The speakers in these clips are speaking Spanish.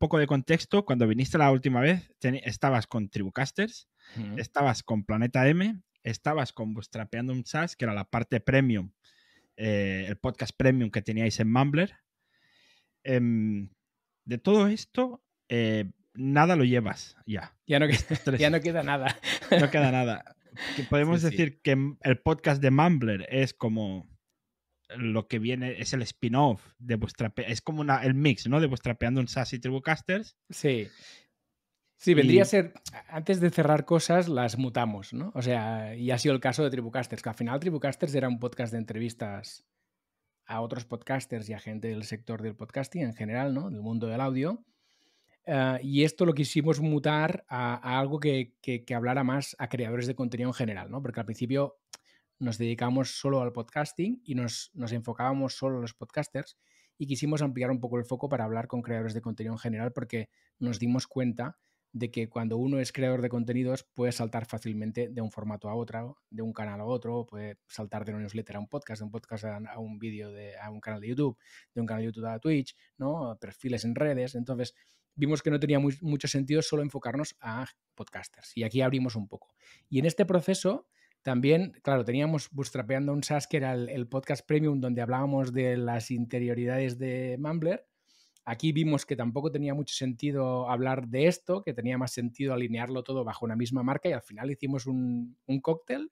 poco de contexto, cuando viniste la última vez, estabas con Tribucasters, estabas con Planeta M, estabas con un SaaS, que era la parte premium, eh, el podcast premium que teníais en Mumbler. Em, de todo esto, eh, nada lo llevas ya. Ya no, queda, nada. No queda nada. Podemos decir que el podcast de Mumbler es como lo que viene es el spin-off de vuestra. Es como una, el mix, ¿no? De vuestra Peando un SAS y Tribucasters. Sí. Sí, vendría a ser, antes de cerrar cosas, las mutamos, ¿no? O sea, y ha sido el caso de Tribucasters, que al final Tribucasters era un podcast de entrevistas a otros podcasters y a gente del sector del podcasting en general, ¿no? Del mundo del audio. Eh, y esto lo quisimos mutar a, algo que, que, que, hablara más a creadores de contenido en general, ¿no? Porque al principio nos dedicábamos solo al podcasting y nos, enfocábamos solo a los podcasters y quisimos ampliar un poco el foco para hablar con creadores de contenido en general porque nos dimos cuenta de que cuando uno es creador de contenidos puede saltar fácilmente de un formato a otro, de un canal a otro, puede saltar de una newsletter a un podcast, de un podcast a un vídeo, a un canal de YouTube, de un canal de YouTube a Twitch, ¿no? perfiles en redes. Entonces vimos que no tenía muy, mucho sentido solo enfocarnos a podcasters y aquí abrimos un poco. Y en este proceso también, claro, teníamos Bustrapeando un sas que era el, podcast premium donde hablábamos de las interioridades de Mumbler. Aquí vimos que tampoco tenía mucho sentido hablar de esto, que tenía más sentido alinearlo todo bajo una misma marca y al final hicimos un, cóctel,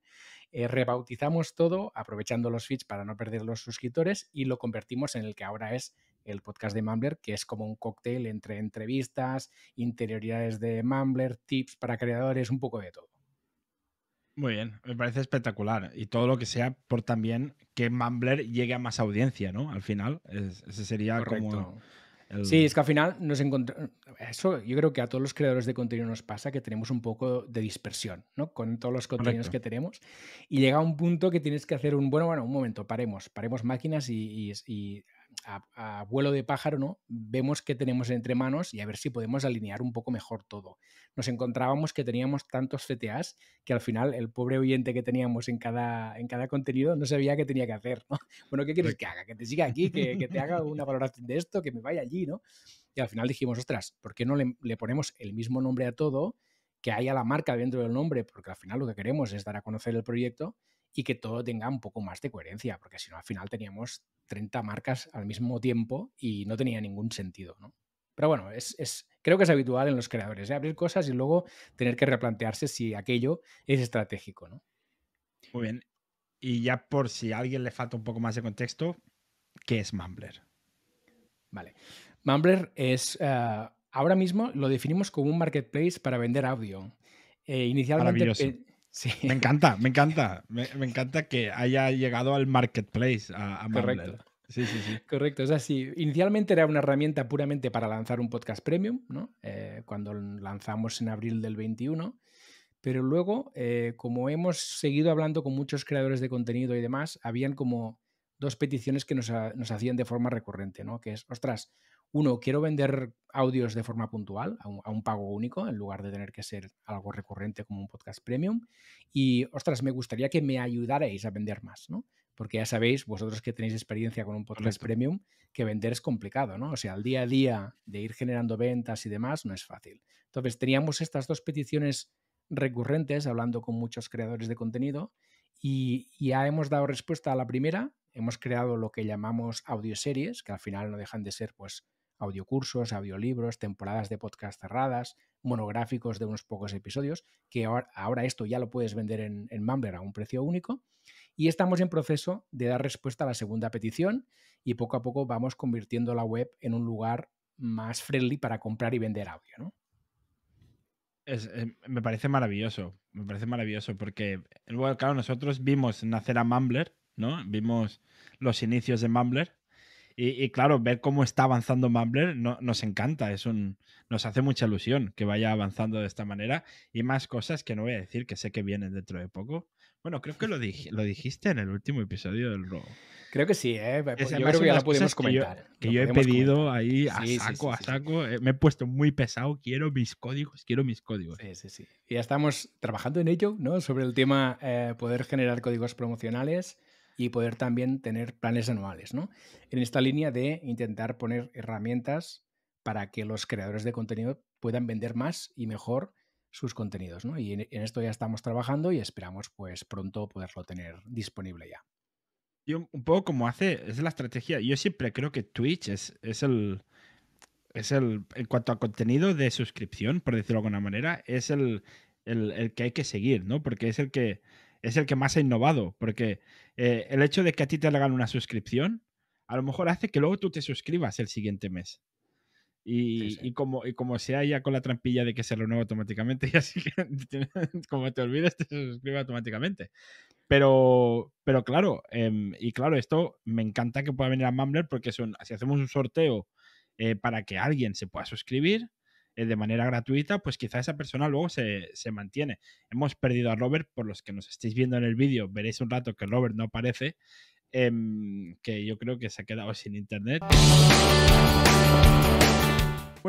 eh, rebautizamos todo, aprovechando los feeds para no perder los suscriptores y lo convertimos en el que ahora es el podcast de Mumbler, que es como un cóctel entre entrevistas, interioridades de Mumbler, tips para creadores, un poco de todo. Muy bien, me parece espectacular. Y todo lo que sea por también que Mumbler llegue a más audiencia, ¿no? Al final, ese sería como... Sí, es que al final nos encontramos... Eso yo creo que a todos los creadores de contenido nos pasa que tenemos un poco de dispersión, ¿no? Con todos los contenidos que tenemos. Y llega un punto que tienes que hacer un... Bueno, bueno, un momento, paremos, paremos máquinas y, y a, vuelo de pájaro, ¿no? Vemos qué tenemos entre manos y a ver si podemos alinear un poco mejor todo. Nos encontrábamos que teníamos tantos CTAs que al final el pobre oyente que teníamos en cada, contenido no sabía qué tenía que hacer, ¿no? Bueno, ¿qué quieres que haga? Que te siga aquí, que, que te haga una valoración de esto, que me vaya allí, ¿no? Y al final dijimos, ostras, ¿por qué no le, le ponemos el mismo nombre a todo? que haya la marca dentro del nombre, porque al final lo que queremos es dar a conocer el proyecto y que todo tenga un poco más de coherencia, porque si no, al final teníamos 30 marcas al mismo tiempo y no tenía ningún sentido, ¿no? Pero bueno, es, creo que es habitual en los creadores, ¿eh? abrir cosas y luego tener que replantearse si aquello es estratégico, ¿no? Muy bien. Y ya por si a alguien le falta un poco más de contexto, ¿qué es Mumbler? Vale. Mumbler es, eh, ahora mismo lo definimos como un marketplace para vender audio. Eh, inicialmente me encanta, me encanta. Me, encanta que haya llegado al marketplace. A, a Correcto. Sí, sí, sí. Correcto. inicialmente era una herramienta puramente para lanzar un podcast premium, ¿no? Eh, cuando lanzamos en abril del 21. Pero luego, eh, como hemos seguido hablando con muchos creadores de contenido y demás, habían como dos peticiones que nos, nos hacían de forma recurrente, ¿no? Que es, ostras, uno, quiero vender audios de forma puntual, a un, pago único, en lugar de tener que ser algo recurrente como un podcast premium. Y, ostras, me gustaría que me ayudarais a vender más, ¿no? Porque ya sabéis, vosotros que tenéis experiencia con un podcast premium, que vender es complicado, ¿no? O sea, el día a día de ir generando ventas y demás no es fácil. Entonces, teníamos estas dos peticiones recurrentes, hablando con muchos creadores de contenido, y ya hemos dado respuesta a la primera. Hemos creado lo que llamamos audioseries, que al final no dejan de ser, pues, audiocursos, audiolibros, temporadas de podcast cerradas, monográficos de unos pocos episodios, que ahora, esto ya lo puedes vender en, Mumbler a un precio único. Y estamos en proceso de dar respuesta a la segunda petición y poco a poco vamos convirtiendo la web en un lugar más friendly para comprar y vender audio, eh, me parece maravilloso, me parece maravilloso porque, bueno, claro, nosotros vimos nacer a Mumbler, ¿no? Vimos los inicios de Mumbler y, claro, ver cómo está avanzando Mumbler no, nos encanta, es un, nos hace mucha ilusión que vaya avanzando de esta manera y más cosas que no voy a decir que sé que vienen dentro de poco. Bueno, creo que lo, dijiste en el último episodio del robo. Creo que sí, ¿eh? Es, pues, yo creo que ya comentar. Que yo, he pedido ahí a saco, a saco. Eh, me he puesto muy pesado. Quiero mis códigos, quiero mis códigos. Sí, sí, sí. Y ya estamos trabajando en ello, ¿no? Sobre el tema eh, poder generar códigos promocionales y poder también tener planes anuales, ¿no? En esta línea de intentar poner herramientas para que los creadores de contenido puedan vender más y mejor sus contenidos, ¿no? Y en, esto ya estamos trabajando y esperamos pues pronto poderlo tener disponible ya. Y un, poco como hace, es la estrategia. Yo siempre creo que Twitch es, el, es el, en cuanto a contenido de suscripción, por decirlo de alguna manera, es el, el, el, que hay que seguir, ¿no? Porque es el que es el que más ha innovado, porque eh, el hecho de que a ti te hagan una suscripción, a lo mejor hace que luego tú te suscribas el siguiente mes. Y, como, y como sea ya con la trampilla de que se renueva automáticamente, y así que como te olvides, te suscribe automáticamente. Pero, pero claro, em, y claro, esto me encanta que pueda venir a Mumbler porque son, si hacemos un sorteo eh, para que alguien se pueda suscribir, eh, de manera gratuita, pues quizá esa persona luego se, mantiene. Hemos perdido a Robert, por los que nos estéis viendo en el vídeo, veréis un rato que Robert no aparece, em, que yo creo que se ha quedado sin internet.